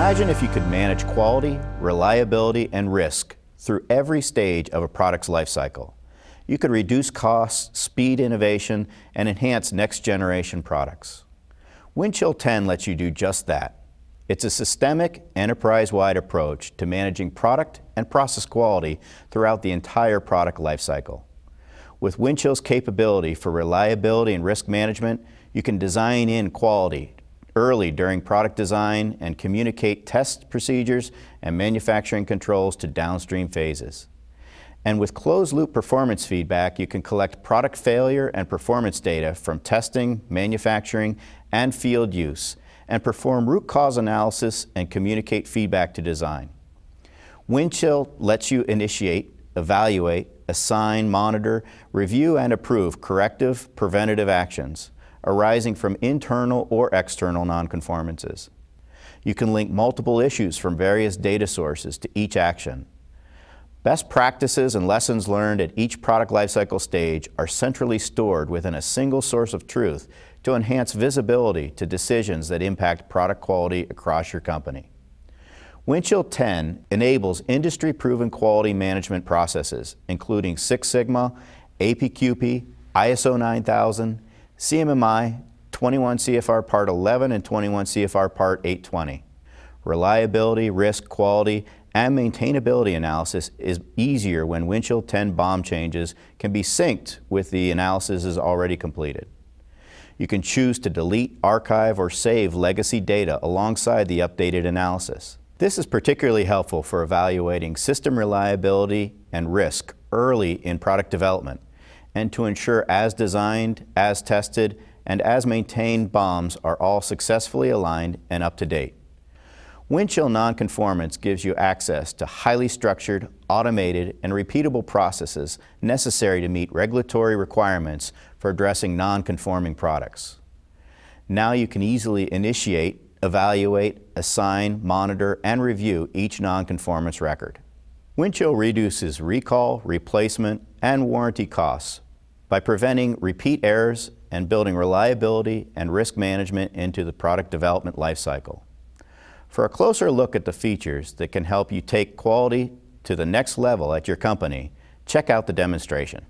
Imagine if you could manage quality, reliability, and risk through every stage of a product's life cycle. You could reduce costs, speed innovation, and enhance next generation products. Windchill 10 lets you do just that. It's a systemic, enterprise-wide approach to managing product and process quality throughout the entire product life cycle. With Windchill's capability for reliability and risk management, you can design in quality early during product design and communicate test procedures and manufacturing controls to downstream phases. And with closed-loop performance feedback, you can collect product failure and performance data from testing, manufacturing, and field use, and perform root cause analysis and communicate feedback to design. Windchill lets you initiate, evaluate, assign, monitor, review, and approve corrective, preventative actions arising from internal or external nonconformances. You can link multiple issues from various data sources to each action. Best practices and lessons learned at each product lifecycle stage are centrally stored within a single source of truth to enhance visibility to decisions that impact product quality across your company. Windchill 10 enables industry-proven quality management processes, including Six Sigma, APQP, ISO 9000, CMMI 21 CFR Part 11 and 21 CFR Part 820. Reliability, risk, quality, and maintainability analysis is easier when windshield 10 bomb changes can be synced with the analysis is already completed. You can choose to delete, archive, or save legacy data alongside the updated analysis. This is particularly helpful for evaluating system reliability and risk early in product development and to ensure as designed, as tested, and as maintained bombs are all successfully aligned and up to date. Windchill nonconformance gives you access to highly structured, automated, and repeatable processes necessary to meet regulatory requirements for addressing nonconforming products. Now you can easily initiate, evaluate, assign, monitor, and review each nonconformance record. Windchill reduces recall, replacement, and warranty costs by preventing repeat errors and building reliability and risk management into the product development lifecycle. For a closer look at the features that can help you take quality to the next level at your company, check out the demonstration.